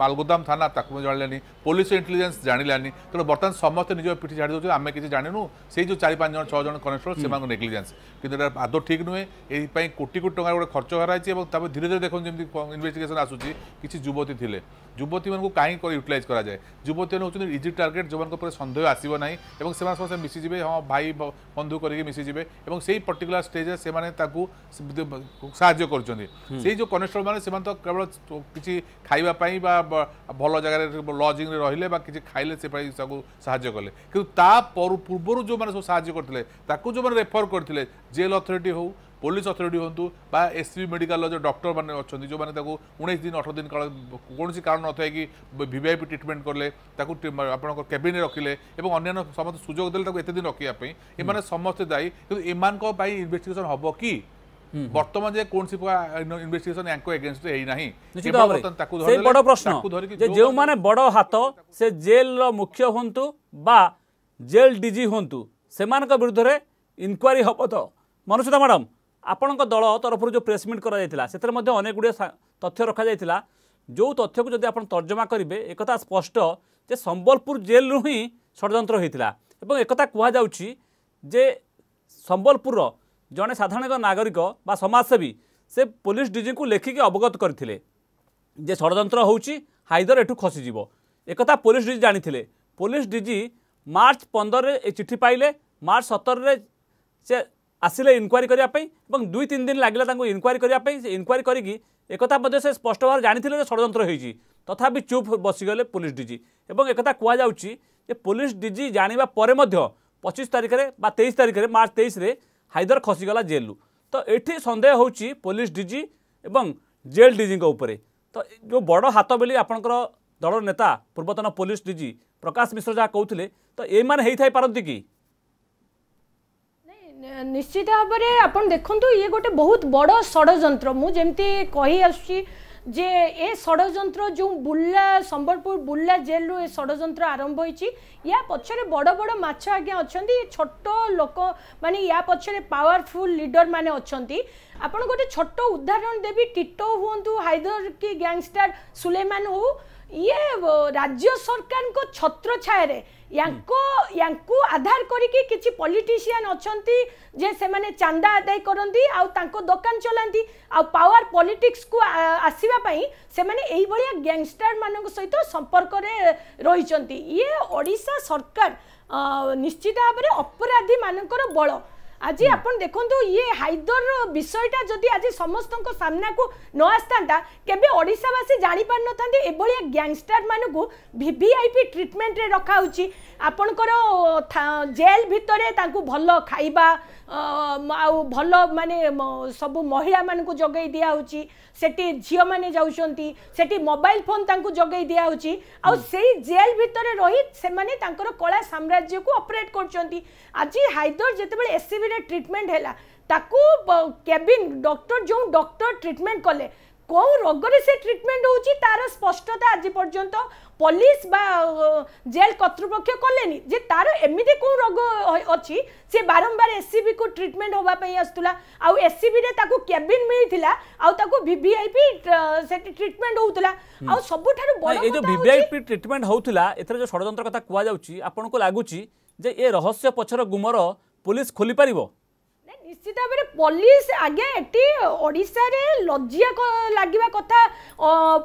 [SPEAKER 4] ମାଲଗୋଦାମ ଥାନା ତାକୁ ଜଣିଲେନି ପୋଲିସ ଇଣ୍ଟେଲିଜେନ୍ସ ଜାଣିଲାନି ତେଣୁ ବର୍ତ୍ତମାନ ସମସ୍ତେ ନିଜ ଏଠି ଜାଣି ଦେଉଛନ୍ତି ଆମେ କିଛି ଜାଣିନୁ ସେଇ ଯେଉଁ ଚାରି ପାଞ୍ଚ ଜଣ ଛଅ ଜଣ କନେଷ୍ଟବଳ ସେମାନଙ୍କ ନେଗ୍ଲିଜେନ୍ସ କିନ୍ତୁ ଏଇଟା ଆଦୌ ଠିକ୍ ନୁହେଁ ଏଇପାଇଁ କୋଟି କୋଟି ଟଙ୍କାର ଗୋଟେ ଖର୍ଚ୍ଚ କରାଯାଇଛି ଏବଂ ତାପରେ ଧୀରେ ଧୀରେ ଦେଖନ୍ତୁ ଯେମିତି ଇନଭେଷ୍ଟିଗେସନ୍ ଆସୁଛି କିଛି ଯୁବତୀ ଥିଲେ ଯୁବତୀମାନଙ୍କୁ କାହିଁକି ୟୁଟିଲାଇଜ୍ କରାଯାଏ ଯୁବତୀମାନେ ହେଉଛନ୍ତି ଇଜି ଟାର୍ଗେଟ୍ ଯେଉଁମାନଙ୍କ ଉପରେ ସନ୍ଦେହ ଆସିବ ନାହିଁ ଏବଂ ସେମାନେ ସମସ୍ତେ ମିଶିଯିବେ ହଁ ଭାଇ ବନ୍ଧୁ କରିକି ମିଶିଯିବେ ଏବଂ ସେଇ ପର୍ଟିକୁଲାର ଷ୍ଟେଜ୍ରେ ସେମାନେ ତାକୁ ସାହାଯ୍ୟ କରୁଛନ୍ତି ସେଇ ଯେଉଁ ମାନେ ସେମାନେ ତ କେବଳ କିଛି ଖାଇବା ପାଇଁ ବା ଭଲ ଜାଗାରେ ଲଜିଂରେ ରହିଲେ ବା କିଛି ଖାଇଲେ ସେ ପାଇଁ ତାକୁ ସାହାଯ୍ୟ କଲେ କିନ୍ତୁ ତା ପୂର୍ବରୁ ଯେଉଁମାନେ ସବୁ ସାହାଯ୍ୟ କରିଥିଲେ ତାକୁ ଯେଉଁମାନେ ରେଫର କରିଥିଲେ ଜେଲ୍ ଅଥରିଟି ହେଉ ପୋଲିସ ଅଥରିଟି ହୁଅନ୍ତୁ ବା ଏସ୍ସିବି ମେଡ଼ିକାଲର ଯେଉଁ ଡକ୍ଟରମାନେ ଅଛନ୍ତି ଯେଉଁମାନେ ତାକୁ ଉଣେଇଶ ଦିନ ଅଠର ଦିନ କାଳ କୌଣସି କାରଣ ନଥାଇକି ଭିଭିଆଇପି ଟ୍ରିଟମେଣ୍ଟ କଲେ ତାକୁ ଆପଣଙ୍କ କ୍ୟାବିନ୍ରେ ରଖିଲେ ଏବଂ ଅନ୍ୟାନ୍ୟ ସମସ୍ତେ ସୁଯୋଗ ଦେଲେ ତାକୁ ଏତେ ଦିନ ରଖିବା ପାଇଁ ଏମାନେ ସମସ୍ତେ ଦାୟୀ କିନ୍ତୁ ଏମାନଙ୍କ ପାଇଁ ଇନଭେଷ୍ଟିଗେସନ୍ ହେବ କି বর্তমান যে কোনসি ইনভেস্টিগেশন ୟାଙ୍କ এগেনস্ট ହେଇ ନାହିଁ ତାକୁ ଧରିକି
[SPEAKER 1] ଯେଉଁମାନେ ବଡ଼ ହାତ ସେ ଜେଲର ମୁଖ୍ୟ ହୁଅନ୍ତୁ ବା ଜେଲ୍ ଡି ଜି ହୁଅନ୍ତୁ ସେମାନଙ୍କ ବିରୁଦ୍ଧରେ ଇନକ୍ୱାରି ହେବ ତ ମନୁସ୍ମିତା ମ୍ୟାଡ଼ାମ୍ ଆପଣଙ୍କ ଦଳ ତରଫରୁ ଯେଉଁ ପ୍ରେସମିଟ୍ କରାଯାଇଥିଲା ସେଥିରେ ମଧ୍ୟ ଅନେକ ଗୁଡ଼ିଏ ତଥ୍ୟ ରଖାଯାଇଥିଲା ଯେଉଁ ତଥ୍ୟକୁ ଯଦି ଆପଣ ତର୍ଜମା କରିବେ ଏକଥା ସ୍ପଷ୍ଟ ଯେ ସମ୍ବଲପୁର ଜେଲ୍ରୁ ହିଁ ଷଡ଼ଯନ୍ତ୍ର ହୋଇଥିଲା ଏବଂ ଏକଥା କୁହାଯାଉଛି ଯେ ସମ୍ବଲପୁରର ଜଣେ ସାଧାରଣ ନାଗରିକ ବା ସମାଜସେବୀ ସେ ପୋଲିସ ଡିଜିଙ୍କୁ ଲେଖିକି ଅବଗତ କରିଥିଲେ ଯେ ଷଡ଼ଯନ୍ତ୍ର ହେଉଛି ହାଇଦର ଏଠୁ ଖସିଯିବ ଏକଥା ପୋଲିସ ଡିଜି ଜାଣିଥିଲେ ପୋଲିସ ଡିଜି ମାର୍ଚ୍ଚ ପନ୍ଦରରେ ଏ ଚିଠି ପାଇଲେ ମାର୍ଚ୍ଚ ସତରରେ ସେ ଆସିଲେ ଇନକ୍ୱାରି କରିବା ପାଇଁ ଏବଂ ଦୁଇ ତିନି ଦିନ ଲାଗିଲା ତାଙ୍କୁ ଇନକ୍ୱାରି କରିବା ପାଇଁ ସେ ଇନକ୍ୱାରି କରିକି একথা সে স্পষ্ট ভাবে জাঁলে যে ষড়যন্ত্র হয়েছি তথাপি চুপ বসিগলে পুলিশ ডিজি এবং একথা কুযাচ্ছি যে পুলিশ ডিজি জাঁয়া পরে পঁচিশ তারিখে বা তেইশ তারিখে মার্চ তেইশে হায়দর খসিগলা জেলু তো এটি সন্দেহ হচ্ছে পুলিশ ডিজি এবং জেল ডিজি উপরে তো যে বড় হাত বলে আপনার দলর নেতা পূর্বতন পুলিশ ডিজি প্রকাশ মিশ্র যা কৌলে তো এমানে হয়ে থাই পারতি কি
[SPEAKER 2] নিশ্চিত ভাবে আপনার দেখুন ইয়ে গোটে বহুত বড় ষড়যন্ত্র মু যেমতি কহি আসছি যে এ ষড়যন্ত্র যে বুর্লা সম্বলপুর বুর্লা জেলু এ ষড়যন্ত্র আরম্ভ হয়েছি ইয়া পছরে বড় বড় মাছ আজ্ঞা অনেক ছোট লোক মানে ইয়া পছরে পাওয়ারফুল লিডর মানে অনেক আপনার গোটে ছোট উদাহরণ দেবি টিটো হুম হায়দর কি গ্যাংস্টার সুলেমান হোক ইয়ে রাজ্য সরকারক ছত্রছায়ারে ইয়াঙ্কু আধার করিকি কিছু পলিটিশিয়ান অছন্তি যে সেমানে চান্দা আদায় করন্তি আউ তাঙ্ক দোকান চলান্তি আউ পাওয়ার পলিটিক্স কু আসিবা পাই সেমানে এই ভলিয়া গ্যাংস্টার মানক সহিত সম্পর্করে রহিচন্তি ইয়ে ওড়িশা সরকার নিশ্চিত ভাবে অপরাধী মানকর বল আজি আপন দেখন্তু ইয়ে হাইদর বিষয়টা যদি আজি সমস্তক সামনাকু ন আসতান্তা কেবে ওড়িশাবাসী জানি পার নথান্তি এভলিয়া গ্যাংস্টার মানুকু ভিভিআইপি ট্রিটমেন্টরে রখা হচ্ছে আপনকর জেল ভিতরে তাঙ্কু ভাল খাইবা আউ ভাল মানে সবু মহিলা মানুকু যোগাই দিয়া হচ্ছে সেটি ঝিও মানে যাউছন্তি সেটি মোবাইল ফোন তাঙ্কু যোগাই দিয়া হচ্ছে আউ সেই জেল ভিতরে রহি সেমানে তাঙ্কর কলা সাম্রাজ্যকু অপারেট করছন্তি আজি হাইদর যেতবেলে এসসিবি ରେ ଟ୍ରିଟମେଣ୍ଟ ହେଲା ତାକୁ କେବିନ୍ ଡକ୍ଟର ଯେଉଁ ଡକ୍ଟର ଟ୍ରିଟମେଣ୍ଟ କଲେ କେଉଁ ରୋଗରେ ସେ ଟ୍ରିଟମେଣ୍ଟ ହେଉଛି ତାର ସ୍ପଷ୍ଟତା ଆଜି ପର୍ଯ୍ୟନ୍ତ ପୋଲିସ ବା ଜେଲ୍ କର୍ତ୍ତୃପକ୍ଷ କଲେନି ଯେ ତାର ଏମିତି କେଉଁ ରୋଗ ଅଛି ସେ ବାରମ୍ବାର ଏସ୍ସିବିକୁ ଟ୍ରିଟମେଣ୍ଟ ହେବା ପାଇଁ ଆସୁଥିଲା ଆଉ ଏସ୍ସିବିରେ ତାକୁ କ୍ୟାବିନ୍ ମିଳିଥିଲା ଆଉ ତାକୁ ଭିଭିଆଇପି ସେଠି ଟ୍ରିଟମେଣ୍ଟ ହେଉଥିଲା ଆଉ ସବୁଠାରୁ ଏ
[SPEAKER 1] ଯେଉଁ ଭିଭିଆଇପି ଟ୍ରିଟମେଣ୍ଟ ହେଉଥିଲା ଏଥିରେ ଯେଉଁ ଷଡ଼ଯନ୍ତ୍ର କଥା କୁହାଯାଉଛି ଆପଣଙ୍କୁ ଲାଗୁଛି ଯେ ଏ ରହସ୍ୟ ପଛର ଗୁମର পুলিশ খোলি পারিব
[SPEAKER 2] নিশ্চিত ভাবে পলিস আজ্ঞা এটি ওড়শার লজ্জা লাগা কথা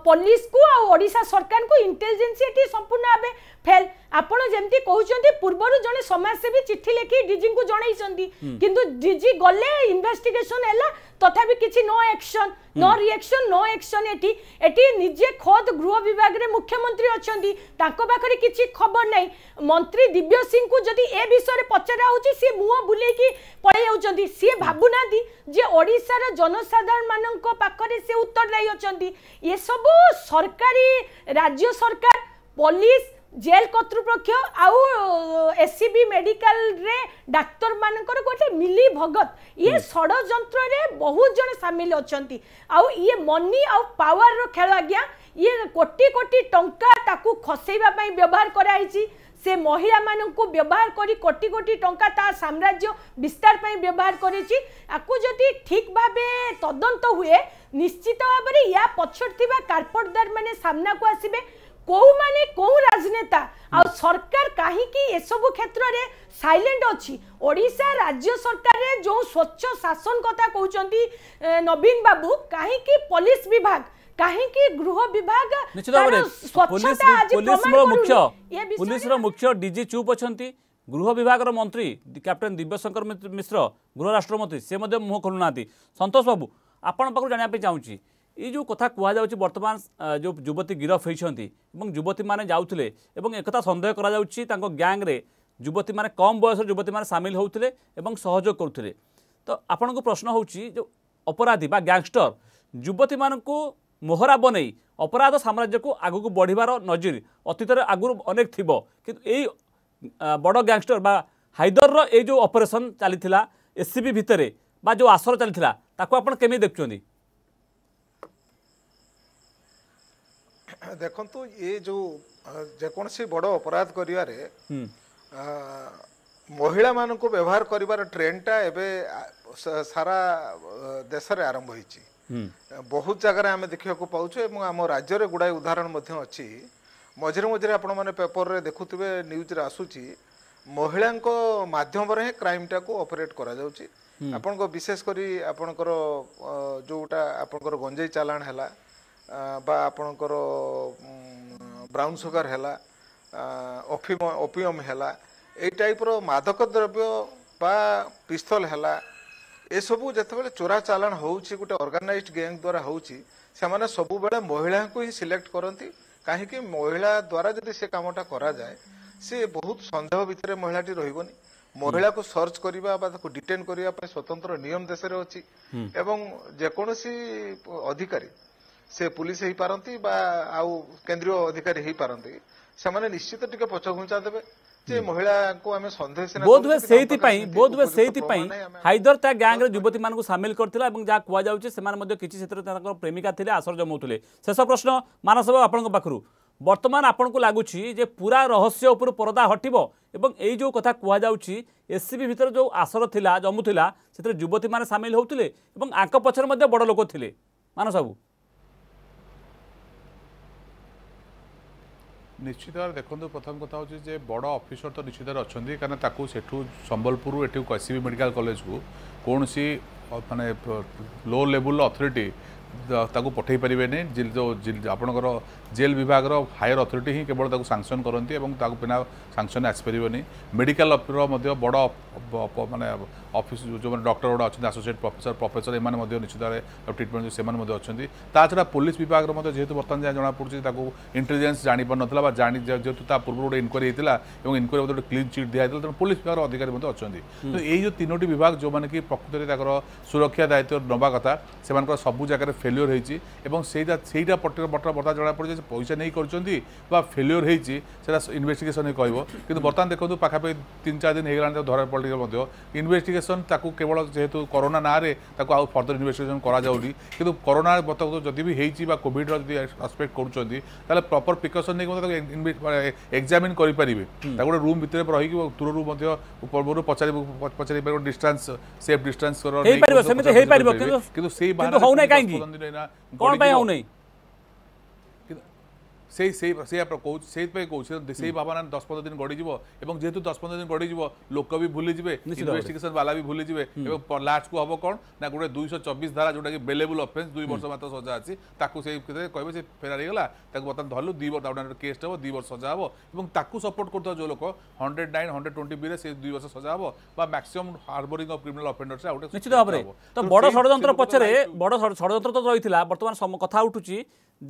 [SPEAKER 2] পলিস কু আশা সরকার ইন্টেলিজেন্স এটি সম্পূর্ণ ভাবে ফেল ଆପଣ ଯେମିତି କହୁଛନ୍ତି ପୂର୍ବରୁ ଜଣେ ସମାଜସେବୀ ଚିଠି ଲେଖି ଡିଜିଙ୍କୁ ଜଣେଇଛନ୍ତି କିନ୍ତୁ ଡିଜି ଗଲେ ଇନଭେଷ୍ଟିଗେସନ ହେଲା ତଥାପି କିଛି no action no reaction no action ଏଠି ଏଠି ନିଜେ ଖୋଦ ଗୃହ ବିଭାଗରେ ମୁଖ୍ୟମନ୍ତ୍ରୀ ଅଛନ୍ତି ତାଙ୍କ ପାଖରେ କିଛି ଖବର ନାହିଁ ମନ୍ତ୍ରୀ ଦିବ୍ୟ ସିଂଙ୍କୁ ଯଦି ଏ ବିଷୟରେ ପଚରା ହେଉଛି ସିଏ ମୁହଁ ବୁଲେଇକି ପଳେଇ ଯାଉଛନ୍ତି ସିଏ ଭାବୁନାହାନ୍ତି ଯେ ଓଡ଼ିଶାର ଜନସାଧାରଣମାନଙ୍କ ପାଖରେ ସେ ଉତ୍ତରଦାୟୀ ଅଛନ୍ତି ଏସବୁ ସରକାରୀ ରାଜ୍ୟ ସରକାର ପୋଲିସ জেল কর্তৃপক্ষ আউ এসিবি রে ডাক্তার মানকর গোটে মিলি ভগত ইয়ে ষড়যন্ত্রে বহু জন সামিল অনেক আউ ইয়ে মনি আউ পাওয়ার খেল আজ্ঞা ইয়ে কোটি কোটি টঙ্কা তাকু খসাইবা পাই ব্যবহার করা হয়েছে সে মহিলা মানুষ ব্যবহার করে কোটি কোটি টঙ্কা তা সাম্রাজ্য বিস্তার পাই ব্যবহার করেছি আকু যদি ঠিক ভাবে তদন্ত হুয়ে নিশ্চিত ভাবে ইয়া পছর থাকা কার্পটদার মানে সামনাকু আসবে କେଉଁମାନେ କେଉଁ ରାଜନେତା ଆଉ ସରକାର କାହିଁକି ଏସବୁ କ୍ଷେତ୍ରରେ ସାଇଲେଣ୍ଟ ଅଛି ଓଡ଼ିଶା ରାଜ୍ୟ ସରକାରରେ ଯେଉଁ ସ୍ୱଚ୍ଛ ଶାସନ କଥା କହୁଛନ୍ତି ନବୀନ ବାବୁ କାହିଁକି ପୋଲିସ ବିଭାଗ କାହିଁକି ଗୃହ ବିଭାଗ ପୋଲିସର ମୁଖ୍ୟ ପୋଲିସର
[SPEAKER 1] ମୁଖ୍ୟ ଡିଜି ଚୁପ୍ ଅଛନ୍ତି ଗୃହ ବିଭାଗର ମନ୍ତ୍ରୀ କ୍ୟାପ୍ଟେନ୍ ଦିବ୍ୟଶଙ୍କର ମିଶ୍ର ଗୃହ ରାଷ୍ଟ୍ରମନ୍ତ୍ରୀ ସେ ମଧ୍ୟ ମୁହଁ ଖୋଲୁନାହାନ୍ତି ସନ୍ତୋଷ ବାବୁ ଆପଣଙ୍କ ପାଖରୁ ଜାଣିବା ପାଇଁ ଚାହୁଁଛି এই যে কথা কুহযাচ্ছে বর্তমান যে যুবতী গিরফ হয়েছেন এবং যুবতী মানে যাওলে এবং একথা সন্দেহ করা যাচ্ছে তাঁর গ্যাংরে যুবতী মানে কম বয়সর যুবতী মানে সামিল হোলে এবং সহযোগ করুলে তো আপনার প্রশ্ন হচ্ছে যে অপরাধী বা গ্যাংস্টর যুবতী মানুষ মোহরা বনেই অপরাধ সাম্রাজ্যকে আগুক বড়িবার নজির অতীতরে আগুর অনেক থিব কিন্তু এই বড় গ্যাংস্টর বা হাইদরর এই যে অপরেসন চালিলা এসিবি ভিতরে বা যে আসর চালিলা তাকে আপনার কেমি দেখছেন
[SPEAKER 3] ଦେଖନ୍ତୁ ଇଏ ଯେଉଁ ଯେକୌଣସି ବଡ଼ ଅପରାଧ କରିବାରେ ମହିଳାମାନଙ୍କୁ ବ୍ୟବହାର କରିବାର ଟ୍ରେଣ୍ଡଟା ଏବେ ସାରା ଦେଶରେ ଆରମ୍ଭ ହୋଇଛି ବହୁତ ଜାଗାରେ ଆମେ ଦେଖିବାକୁ ପାଉଛୁ ଏବଂ ଆମ ରାଜ୍ୟରେ ଗୁଡ଼ାଏ ଉଦାହରଣ ମଧ୍ୟ ଅଛି ମଝିରେ ମଝିରେ ଆପଣମାନେ ପେପରରେ ଦେଖୁଥିବେ ନ୍ୟୁଜ୍ରେ ଆସୁଛି ମହିଳାଙ୍କ ମାଧ୍ୟମରେ ହିଁ କ୍ରାଇମ୍ଟାକୁ ଅପରେଟ୍ କରାଯାଉଛି ଆପଣଙ୍କ ବିଶେଷ କରି ଆପଣଙ୍କର ଯେଉଁଟା ଆପଣଙ୍କର ଗଞ୍ଜେଇ ଚାଲାଣ ହେଲା ବା ଆପଣଙ୍କର ବ୍ରାଉନ୍ ସୁଗାର ହେଲା ଅଫିମ ଅପିୟମ୍ ହେଲା ଏଇ ଟାଇପ୍ର ମାଦକ ଦ୍ରବ୍ୟ ବା ପିସ୍ତଲ ହେଲା ଏସବୁ ଯେତେବେଳେ ଚୋରା ଚାଲାଣ ହେଉଛି ଗୋଟେ ଅର୍ଗାନାଇଜ୍ ଗ୍ୟାଙ୍ଗ ଦ୍ୱାରା ହେଉଛି ସେମାନେ ସବୁବେଳେ ମହିଳାଙ୍କୁ ହିଁ ସିଲେକ୍ଟ କରନ୍ତି କାହିଁକି ମହିଳା ଦ୍ୱାରା ଯଦି ସେ କାମଟା କରାଯାଏ ସେ ବହୁତ ସନ୍ଦେହ ଭିତରେ ମହିଳାଟି ରହିବନି ମହିଳାକୁ ସର୍ଚ୍ଚ କରିବା ବା ତାକୁ ଡିଟେନ୍ କରିବା ପାଇଁ ସ୍ୱତନ୍ତ୍ର ନିୟମ ଦେଶରେ ଅଛି ଏବଂ ଯେକୌଣସି ଅଧିକାରୀ ସେ ପୁଲିସ ହେଇପାରନ୍ତି ବା ଆଉ
[SPEAKER 1] କେନ୍ଦ୍ରୀୟ ଅଧିକାରୀ ହେଇପାରନ୍ତି ସେମାନେ ନିଶ୍ଚିତ ଟିକେ ପଛଘୁଞ୍ଚା ଦେବେ ଯେ ମହିଳାଙ୍କୁ ଆମେ ସନ୍ଦେହ ସିନା ବୋଧହୁଏ ସେଇଥିପାଇଁ ବୋଧହୁଏ ସେଇଥିପାଇଁ ହାଇଦର ତା ଗ୍ୟାଙ୍ଗରେ ଯୁବତୀମାନଙ୍କୁ ସାମିଲ କରିଥିଲା ଏବଂ ଯାହା କୁହାଯାଉଛି ସେମାନେ ମଧ୍ୟ କିଛି କ୍ଷେତ୍ରରେ ତାଙ୍କର ପ୍ରେମିକା ଥିଲେ ଆସର ଜମାଉଥିଲେ ଶେଷ ପ୍ରଶ୍ନ ମାନସବାବୁ ଆପଣଙ୍କ ପାଖରୁ ବର୍ତ୍ତମାନ ଆପଣଙ୍କୁ ଲାଗୁଛି ଯେ ପୁରା ରହସ୍ୟ ଉପରୁ ପରଦା ହଟିବ ଏବଂ ଏଇ ଯେଉଁ କଥା କୁହାଯାଉଛି ଏସ୍ସିବି ଭିତରେ ଯେଉଁ ଆସର ଥିଲା ଜମୁଥିଲା ସେଥିରେ ଯୁବତୀମାନେ ସାମିଲ ହେଉଥିଲେ ଏବଂ ଆଙ୍କ ପଛରେ ମଧ୍ୟ ବଡ଼ ଲୋକ ଥିଲେ ମାନସବାବୁ
[SPEAKER 4] ନିଶ୍ଚିତ ଭାବରେ ଦେଖନ୍ତୁ ପ୍ରଥମ କଥା ହେଉଛି ଯେ ବଡ଼ ଅଫିସର ତ ନିଶ୍ଚିତ ଭାବରେ ଅଛନ୍ତି କାରଣ ତାକୁ ସେଠୁ ସମ୍ବଲପୁରରୁ ଏଠୁ କସିବି ମେଡ଼ିକାଲ କଲେଜକୁ କୌଣସି ମାନେ ଲୋ ଲେବୁଲ ଅଥରିଟି ତାକୁ ପଠାଇ ପାରିବେନି ଆପଣଙ୍କର জেল বিভাগের হায়ার অথরিটি হি কেবল তাকে সাংশন করতে এবং তাকে বিনা সাংশনে আসিপারে মেডিকাল মধ্যে বড় মানে অফিস যে ডক্টর গুলো অনেক আসোসিয়েট প্রফেসর প্রফেসর এমানে নিশ্চিত ট্রিটমেন্ট সে অনেক তা ছাড়া পুলিশ বিভাগের মধ্যে যেহেতু বর্তমান যা জনাপড়ছে তাকে ইন্টেলিজেন্স জাঁপার বা জাঁ যেহেতু তা পূর্ব গোটে ইনকোয়ারি হয়েছিল এবং ইনকোয়ারি মধ্যে গোটে ক্লিন চিট দিয়া হয়েছিল তেমন পুলিশ বিভাগের অধিকারী মধ্যে অনেক তো এই যে তিনোটি বিভাগ যে কি প্রকৃতরে তাঁর সুরক্ষা দায়িত্ব নেওয়া কথা সে সবু জায়গায় ফেলিওর হয়েছে এবং সেইটা সেইটা পটর বটর বর্তমান জনাপড়ছে যে পয়সা নেই করছেন বা ফেলিওর হয়েছি সেটা ইনভেস্টিগেসন কহব কিন্তু বর্তমান দেখুন পাখাপাখি তিন চার দিন হয়ে গেল ধরা পড়লে মধ্যে ইনভেস্টিগেসন তাকে কেবল যেহেতু করোনা নাঁরে তাকে আউ ফর্দর ইনভেস্টিগেসন করা যাওনি কিন্তু করোনা বর্তমান যদি বি হয়েছি বা কোভিডর যদি সসপেক্ট করছেন তাহলে প্রপর প্রিকসন নিয়ে তাকে এক্সামিন করে তাকে গোটে রুম ভিতরে রহিকি দূরর মধ্যে পূর্বর পচারি পচারি পারে ডিস্টান্স সেফ ডিস্টান্স করা কিন্তু সেই বাহানা কোন পাই হউ নাই সেই সেই ସେଇଆ କହୁଛି ସେଇଥିପାଇଁ କହୁଛି ସେଇ ଭାବନା ଦଶ ପନ୍ଦର ଦିନ ଗଡ଼ିଯିବ ଏବଂ ଯେହେତୁ ଦଶ ପନ୍ଦର ଦିନ ଗଡ଼ିଯିବ ଲୋକ ବି ଭୁଲିଯିବେ ଇନଭେଷ୍ଟିଗେସନ ବାଲା ବି ଭୁଲିଯିବେ ଏବଂ ଲାଷ୍ଟକୁ ହବ କ'ଣ ନା ଗୋଟେ ଦୁଇଶହ ଚବିଶ ଧାରା ଯେଉଁଟାକି ବେଲେବୁଲ୍ ଅଫେନ୍ସ ଦୁଇ ବର୍ଷ ମାତ୍ର ସଜା ଅଛି ତାକୁ ସେଇ କହିବେ ସେ ଫେରାର ହେଇଗଲା ତାକୁ ବର୍ତ୍ତମାନ ଧରିଲୁ ଦୁଇ ବର୍ଷ ତାକୁ କେସ୍ ହେବ ଦୁଇ ବର୍ଷ ସଜା ହେବ ଏବଂ ତାକୁ ସପୋର୍ଟ କରୁଥିବା ଯେଉଁ ଲୋକ ହଣ୍ଡ୍ରେଡ଼ ନାଇନ୍ ହଣ୍ଡ୍ରେଡ଼ ଟ୍ୱେଣ୍ଟି ବିରେ ସେ
[SPEAKER 1] ଦୁଇ ବର୍ଷ ସଜା ହେବ ବା ମ୍ୟାକ୍ସିମମ୍ ହାର୍ବରିଂ ଅଫ୍ କ୍ରିମିନାଲ ଅଫେଣ୍ଡର୍ସରେ ଆଉ ଗୋଟେ ନିଶ୍ଚିତ ଭାବରେ ତ ବଡ଼ ଷଡ଼ଯନ୍ତ୍ର ପଛରେ ବଡ଼ ଷଡ଼ଯନ୍ତ୍ର ତ ରହିଥିଲା ବର୍ତ୍ତମାନ କଥା ଉଠୁଛି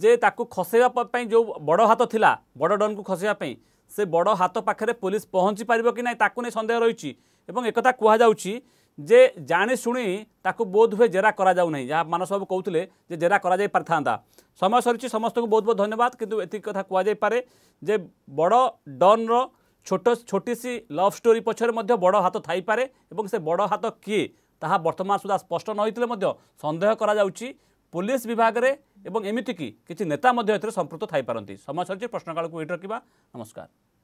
[SPEAKER 1] ଯେ ତାକୁ ଖସେଇବା ପାଇଁ ଯେଉଁ ବଡ଼ ହାତ ଥିଲା ବଡ଼ ଡନ୍କୁ ଖସେଇବା ପାଇଁ ସେ ବଡ଼ ହାତ ପାଖରେ ପୋଲିସ ପହଞ୍ଚି ପାରିବ କି ନାହିଁ ତାକୁ ନେଇ ସନ୍ଦେହ ରହିଛି ଏବଂ ଏକଥା କୁହାଯାଉଛି ଯେ ଜାଣିଶୁଣି ତାକୁ ବୋଧହୁଏ ଜେରା କରାଯାଉ ନାହିଁ ଯାହା ମାନସବାବୁ କହୁଥିଲେ ଯେ ଜେରା କରାଯାଇ ପାରିଥାନ୍ତା ସମୟ ସରିଛି ସମସ୍ତଙ୍କୁ ବହୁତ ବହୁତ ଧନ୍ୟବାଦ କିନ୍ତୁ ଏତିକି କଥା କୁହାଯାଇପାରେ ଯେ ବଡ଼ ଡନ୍ର ଛୋଟ ଛୋଟିସି ଲଭ୍ ଷ୍ଟୋରି ପଛରେ ମଧ୍ୟ ବଡ଼ ହାତ ଥାଇପାରେ ଏବଂ ସେ ବଡ଼ ହାତ କିଏ ତାହା ବର୍ତ୍ତମାନ ସୁଦ୍ଧା ସ୍ପଷ୍ଟ ନ ହୋଇଥିଲେ ମଧ୍ୟ ସନ୍ଦେହ କରାଯାଉଛି ପୋଲିସ ବିଭାଗରେ ଏବଂ ଏମିତିକି କିଛି ନେତା ମଧ୍ୟ ଏଥିରେ ସମ୍ପୃକ୍ତ ଥାଇପାରନ୍ତି ସମୟ ସରିଛି ପ୍ରଶ୍ନକାଳକୁ ଏଇଠି ରଖିବା ନମସ୍କାର